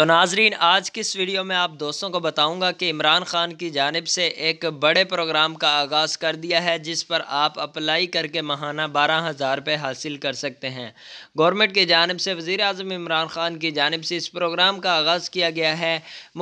तो नाजरीन आज की इस वीडियो में आप दोस्तों को बताऊंगा कि इमरान खान की जानब से एक बड़े प्रोग्राम का आगाज़ कर दिया है जिस पर आप अप्लाई करके माहाना बारह हज़ार रुपये हासिल कर सकते हैं गवर्नमेंट की जानब से वज़ी अजम इमरान खान की जानब से इस प्रोग्राम का आगाज़ किया गया है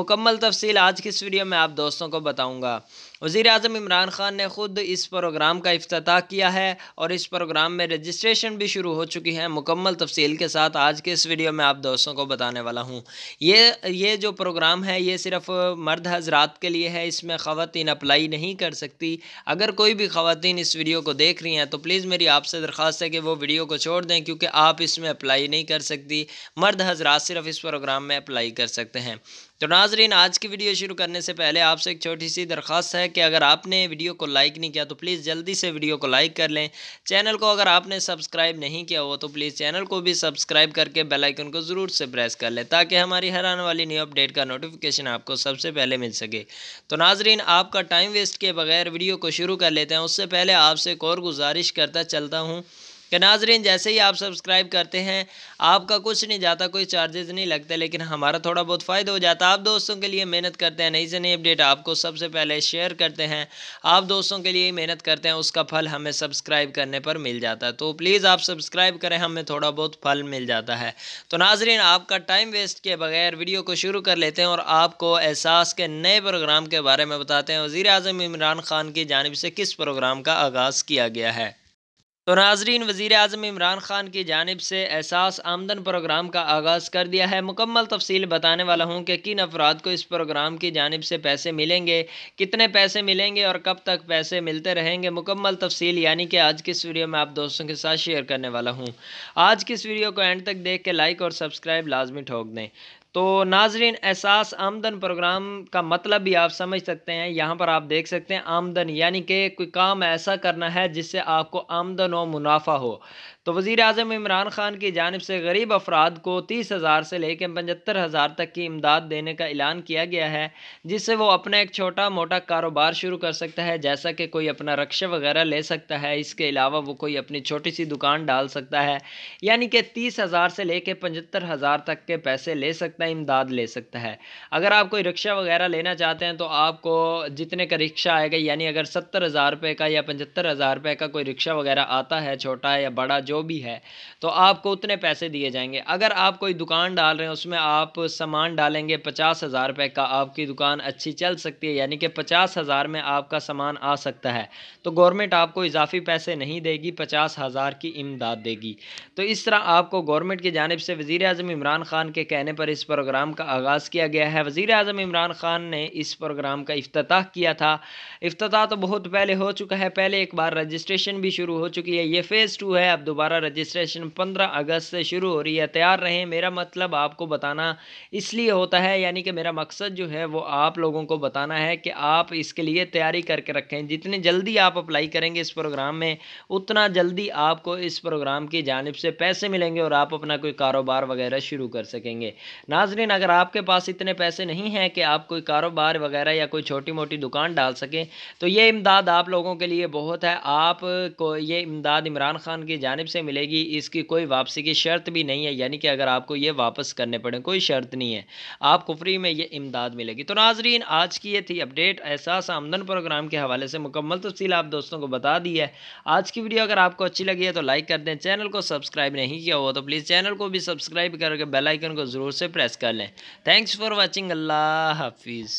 मुकम्मल तफसील आज की इस वीडियो में आप दोस्तों को बताऊँगा वज़ी अजम इमरान ख़ान ने ख़ुद इस प्रोग्राम का अफ्ताह किया है और इस प्रोग्राम में रजिस्ट्रेशन भी शुरू हो चुकी है मुकम्मल तफसील के साथ आज के इस वीडियो में आप दोस्तों को बताने वाला हूँ ये ये जो प्रोग्राम है ये सिर्फ़ मर्द हजरात के लिए है इसमें ख़वान अप्लाई नहीं कर सकती अगर कोई भी ख़वान इस वीडियो को देख रही हैं तो प्लीज़ मेरी आपसे दरख्वास्त है कि वो वीडियो को छोड़ दें क्योंकि आप इसमें अप्लाई नहीं कर सकती मर्द हजरात सिर्फ़ इस प्रोग्राम में अप्लाई कर सकते हैं तो नाजरीन आज की वीडियो शुरू करने से पहले आपसे एक छोटी सी दरख्वास्त है कि अगर आपने वीडियो को लाइक नहीं किया तो प्लीज़ जल्दी से वीडियो को लाइक कर लें चैनल को अगर आपने सब्सक्राइब नहीं किया हो तो प्लीज़ चैनल को भी सब्सक्राइब करके बेल आइकन को ज़रूर से प्रेस कर लें ताकि हमारी हर आने वाली न्यू अपडेट का नोटिफिकेशन आपको सबसे पहले मिल सके तो नाजरीन आपका टाइम वेस्ट के बगैर वीडियो को शुरू कर लेते हैं उससे पहले आपसे एक और गुजारिश करता चलता हूँ कि नाजरीन जैसे ही आप सब्सक्राइब करते हैं आपका कुछ नहीं जाता कोई चार्जेस नहीं लगते लेकिन हमारा थोड़ा बहुत फ़ायदा हो जाता है आप दोस्तों के लिए मेहनत करते हैं नई से नई अपडेट आपको सबसे पहले शेयर करते हैं आप दोस्तों के लिए मेहनत करते हैं उसका फल हमें सब्सक्राइब करने पर मिल जाता है तो प्लीज़ आप सब्सक्राइब करें हमें थोड़ा बहुत फल मिल जाता है तो नाजरीन आपका टाइम वेस्ट के बगैर वीडियो को शुरू कर लेते हैं और आपको एहसास के नए प्रोग्राम के बारे में बताते हैं वज़ी अजम इमरान खान की जानब से किस प्रोग्राम का आगाज़ किया गया है तो नाजरीन वजीर अजम इमरान ख़ान की जानब से एहसास आमदन प्रोग्राम का आगाज़ कर दिया है मुकम्मल तफसील बताने वाला हूँ कि किन अफराद को इस प्रोग्राम की जानब से पैसे मिलेंगे कितने पैसे मिलेंगे और कब तक पैसे मिलते रहेंगे मुकम्मल तफसील यानी कि आज की इस वीडियो में आप दोस्तों के साथ शेयर करने वाला हूँ आज की इस वीडियो को एंड तक देख के लाइक और सब्सक्राइब लाजमी ठोक दें तो नाजरीन एहसास आमदन प्रोग्राम का मतलब भी आप समझ सकते हैं यहाँ पर आप देख सकते हैं आमदन यानी कि कोई काम ऐसा करना है जिससे आपको आमदन और मुनाफा हो तो वज़ी अजम इमरान ख़ान की जानब से गरीब अफराद को तीस हज़ार से लेकर पचहत्तर हज़ार तक की इमदाद देने का ऐलान किया गया है जिससे वो अपना एक छोटा मोटा कारोबार शुरू कर सकता है जैसा कि कोई अपना रक्षा वगैरह ले सकता है इसके अलावा वो कोई अपनी छोटी सी दुकान डाल सकता है यानी कि तीस हज़ार से लेकर पचहत्तर हज़ार तक के पैसे ले सकते सकता है इमदाद ले सकता है अगर आप कोई रिक्शा वगैरह लेना चाहते हैं तो आपको जितने का रिक्शा आएगा यानी अगर सत्तर हज़ार रुपये का या पचहत्तर हज़ार रुपये का कोई रिक्शा वगैरह आता है छोटा या बड़ा जो भी है तो आपको उतने पैसे दिए जाएंगे अगर आप कोई दुकान डाल रहे हैं उसमें आप सामान डालेंगे पचास हज़ार रुपये का आपकी दुकान अच्छी चल सकती है यानी कि पचास हज़ार में आपका सामान आ सकता है तो गवर्नमेंट आपको इजाफी पैसे नहीं देगी पचास हज़ार की इमदाद देगी तो इस तरह आपको गवर्नमेंट की जानब से वज़ी अजम इमरान खान के कहने पर इस प्रोग्राम का आगाज़ किया गया है वज़ी अजम इमरान ख़ान ने इस प्रोग्राम का अफ्ताह किया था अफ्ताह तो बहुत पहले हो चुका है पहले एक बार रजिस्ट्रेशन भी शुरू हो चुकी है ये फ़ेज़ टू है अब दोबारा रजिस्ट्रेशन पंद्रह अगस्त से शुरू हो रही है तैयार रहें मेरा मतलब आपको बताना इसलिए होता है यानी कि मेरा मकसद जो है वो आप लोगों को बताना है कि आप इसके लिए तैयारी करके रखें जितनी जल्दी आप अप्लाई करेंगे इस प्रोग्राम में उतना जल्दी आपको इस प्रोग्राम की जानब से पैसे मिलेंगे और आप अपना कोई कारोबार वगैरह शुरू कर सकेंगे ना नाजरीन अगर आपके पास इतने पैसे नहीं हैं कि आप कोई कारोबार वगैरह या कोई छोटी मोटी दुकान डाल सकें तो ये इमदाद आप लोगों के लिए बहुत है आप को ये इमदाद इमरान खान की जानब से मिलेगी इसकी कोई वापसी की शर्त भी नहीं है यानी कि अगर आपको ये वापस करने पड़े कोई शर्त नहीं है आपको फ्री में ये इमदाद मिलेगी तो नाजरीन आज की ये थी अपडेट एहसास आमदन प्रोग्राम के हवाले से मुकम्मल तफसील आप दोस्तों को बता दी है आज की वीडियो अगर आपको अच्छी लगी है तो लाइक कर दें चैनल को सब्सक्राइब नहीं किया हो तो प्लीज़ चैनल को भी सब्सक्राइब करके बेलाइकन को ज़रूर से प्रेस प्रयास कर लें थैंक्स फॉर वॉचिंग अल्लाह हाफिज़